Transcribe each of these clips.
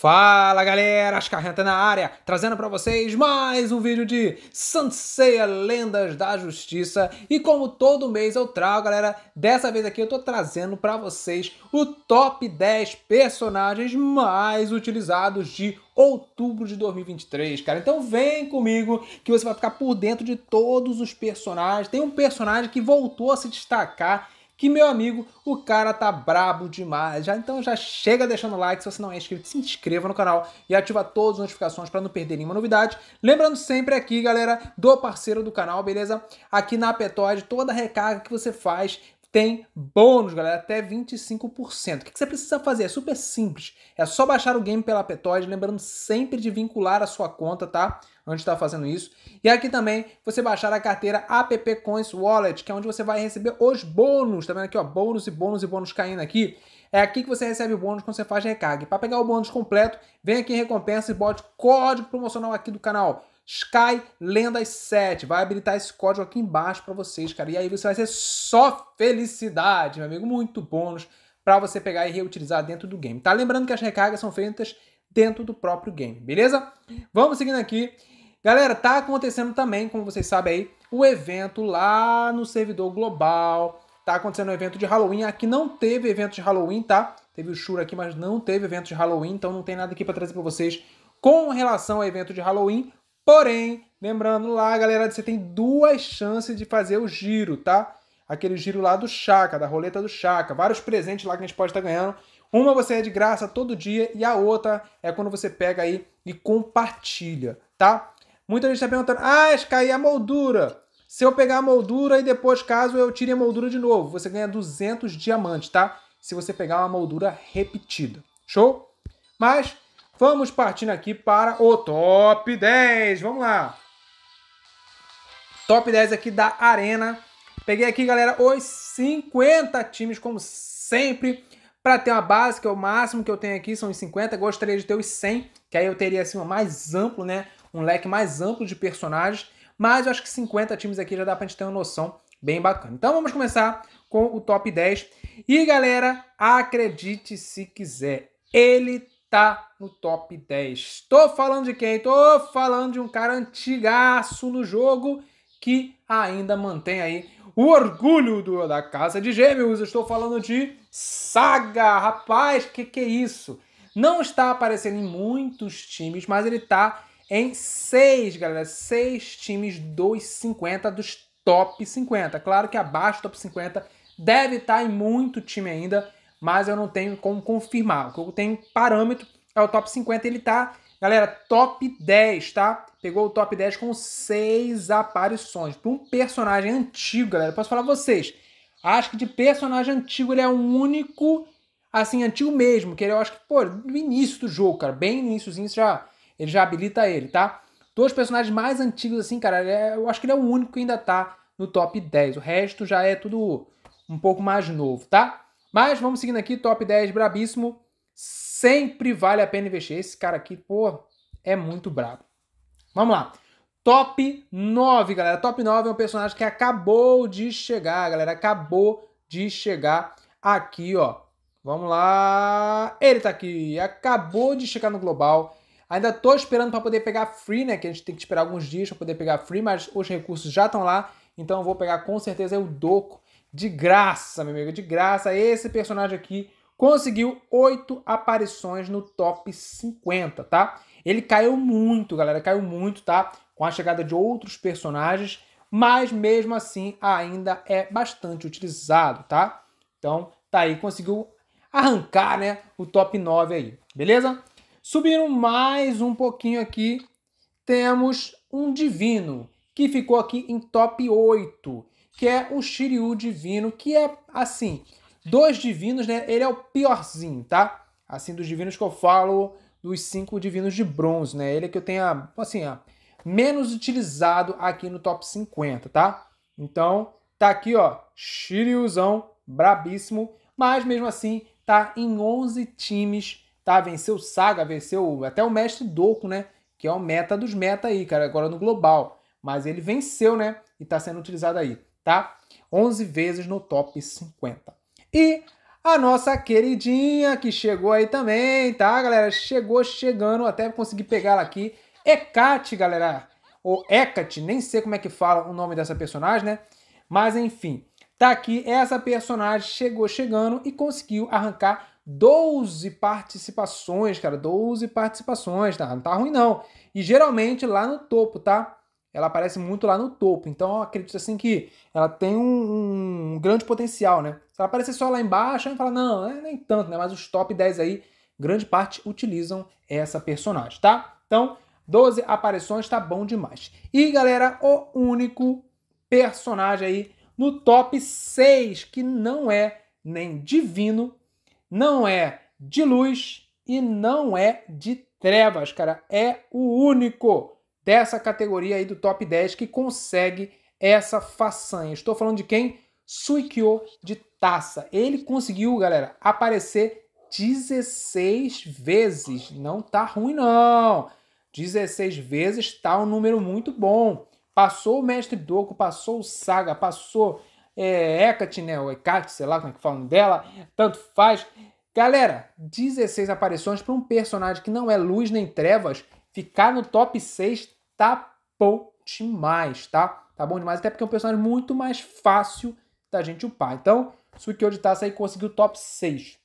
Fala galera, Ascarrenta tá na área, trazendo para vocês mais um vídeo de Sanseia Lendas da Justiça. E como todo mês eu trago, galera, dessa vez aqui eu tô trazendo para vocês o top 10 personagens mais utilizados de outubro de 2023, cara. Então vem comigo que você vai ficar por dentro de todos os personagens. Tem um personagem que voltou a se destacar que, meu amigo, o cara tá brabo demais. Já, então já chega deixando like, se você não é inscrito, se inscreva no canal e ativa todas as notificações para não perder nenhuma novidade. Lembrando sempre aqui, galera, do parceiro do canal, beleza? Aqui na Petoid, toda recarga que você faz, tem bônus, galera, até 25%. O que você precisa fazer? É super simples. É só baixar o game pela Petoid, lembrando sempre de vincular a sua conta, tá? onde está fazendo isso. E aqui também você baixar a carteira App Coins Wallet, que é onde você vai receber os bônus. Tá vendo aqui, ó? Bônus e bônus e bônus caindo aqui. É aqui que você recebe o bônus quando você faz recarga. Para pegar o bônus completo, vem aqui em recompensa e bote código promocional aqui do canal. Sky Lendas 7. Vai habilitar esse código aqui embaixo para vocês, cara. E aí você vai ser só felicidade, meu amigo. Muito bônus para você pegar e reutilizar dentro do game. Tá lembrando que as recargas são feitas dentro do próprio game, beleza? Vamos seguindo aqui. Galera, tá acontecendo também, como vocês sabem aí, o evento lá no servidor global. Tá acontecendo um evento de Halloween. Aqui não teve evento de Halloween, tá? Teve o Shura aqui, mas não teve evento de Halloween, então não tem nada aqui para trazer para vocês com relação ao evento de Halloween. Porém, lembrando lá, galera, você tem duas chances de fazer o giro, tá? Aquele giro lá do Chaka, da roleta do Chaka. Vários presentes lá que a gente pode estar tá ganhando. Uma você é de graça todo dia e a outra é quando você pega aí e compartilha, tá? Muita gente está perguntando, ah, Sky, a moldura. Se eu pegar a moldura e depois, caso eu tire a moldura de novo, você ganha 200 diamantes, tá? Se você pegar uma moldura repetida. Show? Mas vamos partindo aqui para o top 10. Vamos lá. Top 10 aqui da Arena. Peguei aqui, galera, os 50 times, como sempre. Para ter uma base, que é o máximo que eu tenho aqui, são os 50. Gostaria de ter os 100, que aí eu teria assim, um mais amplo, né? um leque mais amplo de personagens, mas eu acho que 50 times aqui já dá pra gente ter uma noção bem bacana. Então vamos começar com o top 10. E galera, acredite se quiser, ele tá no top 10. Estou falando de quem? Estou falando de um cara antigaço no jogo que ainda mantém aí o orgulho do, da casa de gêmeos. Estou falando de Saga, rapaz, que que é isso? Não está aparecendo em muitos times, mas ele tá em seis, galera. Seis times dos 50, dos top 50. Claro que abaixo do top 50 deve estar tá em muito time ainda, mas eu não tenho como confirmar. O que eu tenho parâmetro é o top 50. Ele tá, galera, top 10, tá? Pegou o top 10 com seis aparições. Para um personagem antigo, galera, posso falar pra vocês. Acho que de personagem antigo ele é o único, assim, antigo mesmo. Que ele, eu acho que, pô, no início do jogo, cara. Bem iníciozinho, já ele já habilita ele, tá? Dois personagens mais antigos, assim, cara, é, eu acho que ele é o único que ainda tá no top 10. O resto já é tudo um pouco mais novo, tá? Mas vamos seguindo aqui, top 10 brabíssimo. Sempre vale a pena investir. Esse cara aqui, pô, é muito brabo. Vamos lá. Top 9, galera. Top 9 é um personagem que acabou de chegar, galera. Acabou de chegar aqui, ó. Vamos lá. Ele tá aqui. Acabou de chegar no global. Ainda tô esperando para poder pegar free, né? Que a gente tem que esperar alguns dias para poder pegar free, mas os recursos já estão lá, então eu vou pegar com certeza o Doco de graça, meu amigo, de graça. Esse personagem aqui conseguiu oito aparições no top 50, tá? Ele caiu muito, galera, caiu muito, tá? Com a chegada de outros personagens, mas mesmo assim ainda é bastante utilizado, tá? Então, tá aí, conseguiu arrancar, né, o top 9 aí, beleza? Subindo mais um pouquinho aqui, temos um divino, que ficou aqui em top 8, que é o Shiryu divino, que é assim, dois divinos, né? Ele é o piorzinho, tá? Assim, dos divinos que eu falo, dos cinco divinos de bronze, né? Ele é que eu tenho, assim, menos utilizado aqui no top 50, tá? Então, tá aqui, ó, Shiryuzão, brabíssimo, mas mesmo assim tá em 11 times tá? Venceu o Saga, venceu até o Mestre Doku, né? Que é o meta dos meta aí, cara, agora no global. Mas ele venceu, né? E tá sendo utilizado aí, tá? 11 vezes no top 50. E a nossa queridinha que chegou aí também, tá, galera? Chegou chegando, até consegui pegar ela aqui. Hecate, galera. Ou Hecate, nem sei como é que fala o nome dessa personagem, né? Mas enfim, tá aqui. Essa personagem chegou chegando e conseguiu arrancar 12 participações, cara, 12 participações, tá? não tá ruim não. E geralmente lá no topo, tá? Ela aparece muito lá no topo, então acredito assim que ela tem um, um, grande potencial, né? Se ela aparecer só lá embaixo, a gente fala, não, é nem tanto, né? Mas os top 10 aí, grande parte utilizam essa personagem, tá? Então, 12 aparições tá bom demais. E galera, o único personagem aí no top 6 que não é nem divino não é de luz e não é de trevas, cara. É o único dessa categoria aí do top 10 que consegue essa façanha. Estou falando de quem? Suikyo de taça. Ele conseguiu, galera, aparecer 16 vezes. Não tá ruim, não. 16 vezes tá um número muito bom. Passou o Mestre Doku, passou o Saga, passou é, Hecate, né? Ou Hecate, sei lá como é que falam dela, tanto faz. Galera, 16 aparições para um personagem que não é luz nem trevas, ficar no top 6 tá bom demais, tá? Tá bom demais, até porque é um personagem muito mais fácil da gente upar. Então, de Taça aí conseguiu o top 6.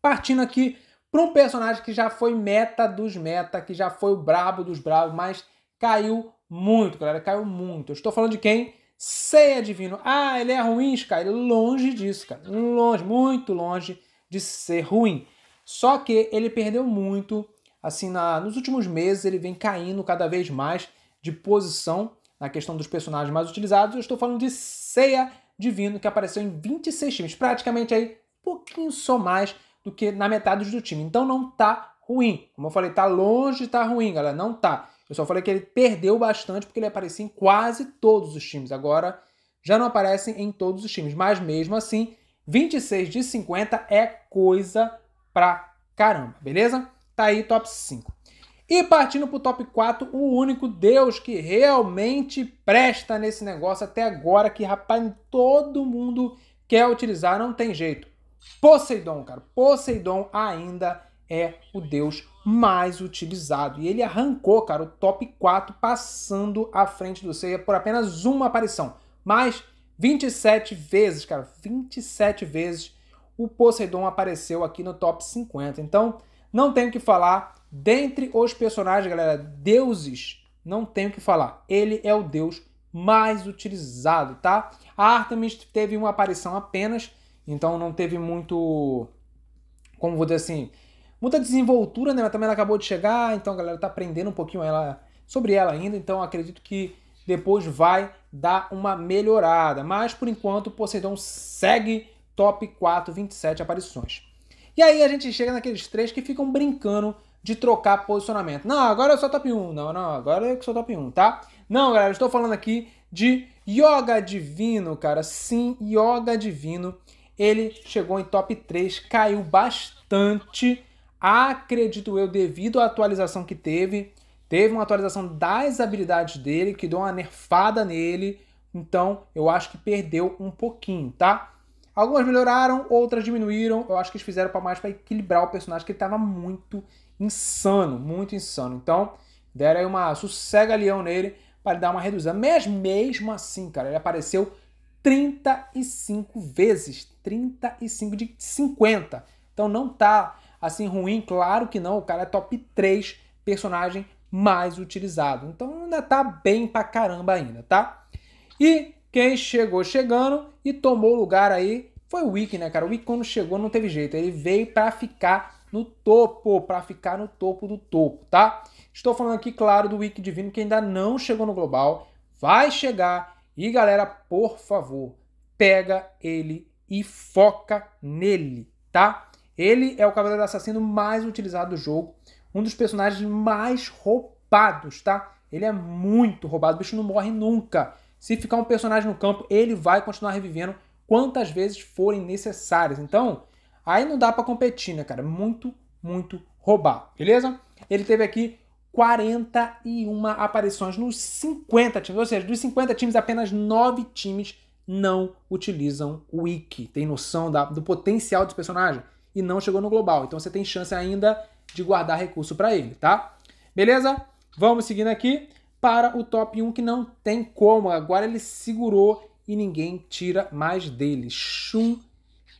Partindo aqui para um personagem que já foi meta dos meta, que já foi o brabo dos bravos, mas caiu muito, galera, caiu muito. Eu estou falando de quem? Ceia é divino. Ah, ele é ruim, cara. Longe disso, cara. Longe, muito longe de ser ruim. Só que ele perdeu muito. Assim, na, nos últimos meses ele vem caindo cada vez mais de posição na questão dos personagens mais utilizados. Eu estou falando de Ceia Divino, que apareceu em 26 times. Praticamente aí um pouquinho só mais do que na metade do time. Então não tá ruim. Como eu falei, tá longe de tá ruim, galera. Não tá. Eu só falei que ele perdeu bastante porque ele aparecia em quase todos os times. Agora já não aparece em todos os times, mas mesmo assim, 26 de 50 é coisa pra caramba, beleza? Tá aí top 5. E partindo pro top 4, o único Deus que realmente presta nesse negócio até agora, que rapaz, todo mundo quer utilizar, não tem jeito. Poseidon, cara. Poseidon ainda é o Deus mais utilizado. E ele arrancou, cara, o top 4, passando à frente do Seiya por apenas uma aparição. Mas 27 vezes, cara, 27 vezes o Poseidon apareceu aqui no top 50. Então, não tenho que falar. Dentre os personagens, galera, deuses, não tenho que falar. Ele é o deus mais utilizado, tá? A Artemis teve uma aparição apenas, então não teve muito, como vou dizer assim, Muita desenvoltura, né? Mas também ela acabou de chegar, então a galera tá aprendendo um pouquinho ela, sobre ela ainda, então acredito que depois vai dar uma melhorada. Mas por enquanto, Poseidon segue top 4, 27 aparições. E aí a gente chega naqueles três que ficam brincando de trocar posicionamento. Não, agora eu sou top 1. Não, não, agora eu que sou top 1, tá? Não, galera, estou falando aqui de Yoga Divino, cara. Sim, Yoga Divino. Ele chegou em top 3, caiu bastante acredito eu, devido à atualização que teve, teve uma atualização das habilidades dele, que deu uma nerfada nele, então eu acho que perdeu um pouquinho, tá? Algumas melhoraram, outras diminuíram. Eu acho que eles fizeram para mais para equilibrar o personagem, que ele tava muito insano, muito insano. Então, deram aí uma sossega leão nele para dar uma reduzida. Mas mesmo assim, cara, ele apareceu 35 vezes, 35 de 50. Então não tá assim ruim, claro que não, o cara é top 3 personagem mais utilizado. Então ainda tá bem pra caramba ainda, tá? E quem chegou chegando e tomou lugar aí foi o Wick, né, cara? O Wiki quando chegou não teve jeito, ele veio para ficar no topo, para ficar no topo do topo, tá? Estou falando aqui, claro, do Wick Divino que ainda não chegou no global, vai chegar e galera, por favor, pega ele e foca nele, tá? Ele é o Cavaleiro Assassino mais utilizado do jogo, um dos personagens mais roubados, tá? Ele é muito roubado, o bicho não morre nunca. Se ficar um personagem no campo, ele vai continuar revivendo quantas vezes forem necessárias. Então, aí não dá para competir, né, cara? Muito, muito roubado, beleza? Ele teve aqui 41 aparições nos 50 times, ou seja, dos 50 times, apenas 9 times não utilizam o Wiki. Tem noção da, do potencial desse personagem? e não chegou no global. Então você tem chance ainda de guardar recurso para ele, tá? Beleza? Vamos seguindo aqui para o top 1 que não tem como. Agora ele segurou e ninguém tira mais dele. Chum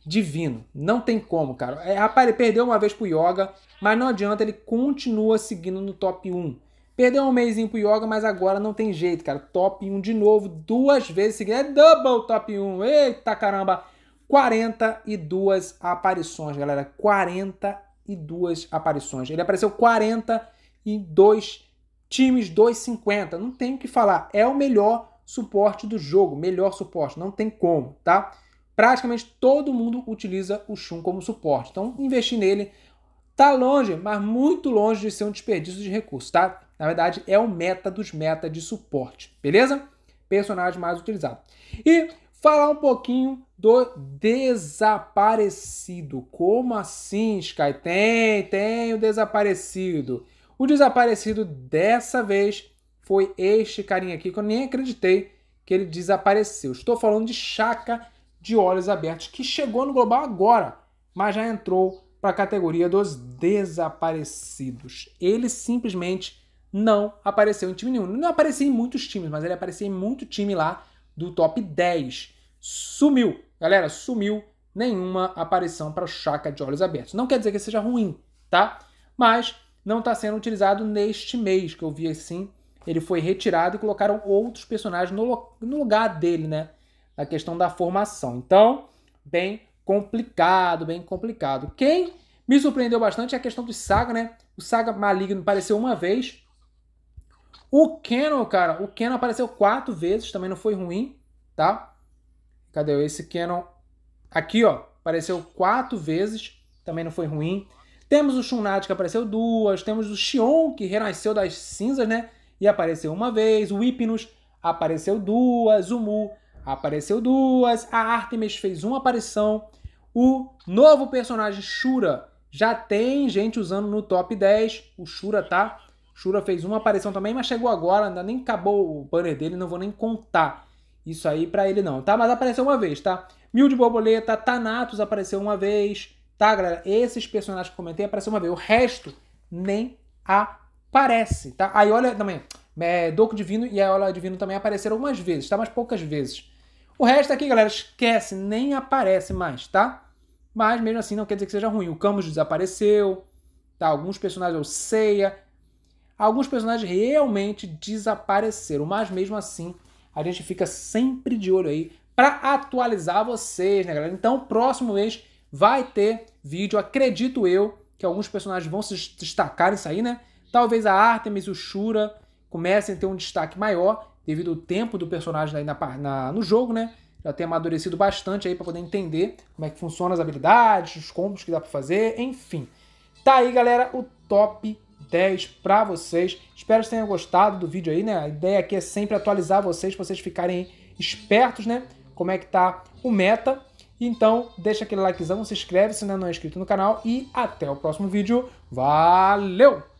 divino. Não tem como, cara. É, rapaz, ele perdeu uma vez pro Yoga, mas não adianta, ele continua seguindo no top 1. Perdeu um para pro Yoga, mas agora não tem jeito, cara. Top 1 de novo, duas vezes seguindo. É double top 1. Eita caramba! 42 aparições, galera. 42 aparições. Ele apareceu 42 times 250. Não tem o que falar. É o melhor suporte do jogo. Melhor suporte. Não tem como, tá? Praticamente todo mundo utiliza o Shun como suporte. Então, investir nele tá longe, mas muito longe de ser um desperdício de recursos, tá? Na verdade, é o meta dos meta de suporte, beleza? Personagem mais utilizado. E falar um pouquinho do desaparecido. Como assim, Sky? Tem, tem o desaparecido. O desaparecido dessa vez foi este carinha aqui, que eu nem acreditei que ele desapareceu. Estou falando de Chaka de Olhos Abertos, que chegou no Global agora, mas já entrou para a categoria dos desaparecidos. Ele simplesmente não apareceu em time nenhum. Não aparecia em muitos times, mas ele aparecia em muito time lá do top 10. Sumiu, galera, sumiu nenhuma aparição para o Chaka de olhos abertos. Não quer dizer que seja ruim, tá? Mas não está sendo utilizado neste mês, que eu vi assim. Ele foi retirado e colocaram outros personagens no, no lugar dele, né? Na questão da formação. Então, bem complicado, bem complicado. Quem me surpreendeu bastante é a questão do Saga, né? O Saga Maligno apareceu uma vez. O Canon, cara, o Canon apareceu quatro vezes, também não foi ruim, tá? Cadê esse Canon? Aqui, ó, apareceu quatro vezes, também não foi ruim. Temos o Shunnat que apareceu duas, temos o Xion que renasceu das cinzas, né? E apareceu uma vez, o Hypnos apareceu duas, o Mu apareceu duas, a Artemis fez uma aparição, o novo personagem Shura já tem gente usando no top 10, o Shura tá? Shura fez uma aparição também, mas chegou agora, ainda nem acabou o banner dele, não vou nem contar. Isso aí para ele não, tá? Mas apareceu uma vez, tá? Mil de Borboleta, Thanatos apareceu uma vez, tá, galera? Esses personagens que eu comentei apareceu uma vez. O resto nem aparece, tá? Aí olha também, é, Doco Divino e Aiola Divino também apareceram algumas vezes, tá? Mas poucas vezes. O resto aqui, galera, esquece, nem aparece mais, tá? Mas mesmo assim não quer dizer que seja ruim. O Camus desapareceu, tá? Alguns personagens, o Seiya alguns personagens realmente desapareceram, mas mesmo assim a gente fica sempre de olho aí para atualizar vocês, né, galera? Então, próximo mês vai ter vídeo, acredito eu, que alguns personagens vão se destacar nisso aí, né? Talvez a Artemis e o Shura comecem a ter um destaque maior devido ao tempo do personagem aí na, na no jogo, né? Já tem amadurecido bastante aí para poder entender como é que funcionam as habilidades, os combos que dá para fazer, enfim. Tá aí, galera, o top 10 para vocês. Espero que tenham gostado do vídeo aí, né? A ideia aqui é sempre atualizar vocês, para vocês ficarem espertos, né? Como é que tá o meta. Então, deixa aquele likezão, se inscreve se ainda não é inscrito no canal e até o próximo vídeo. Valeu!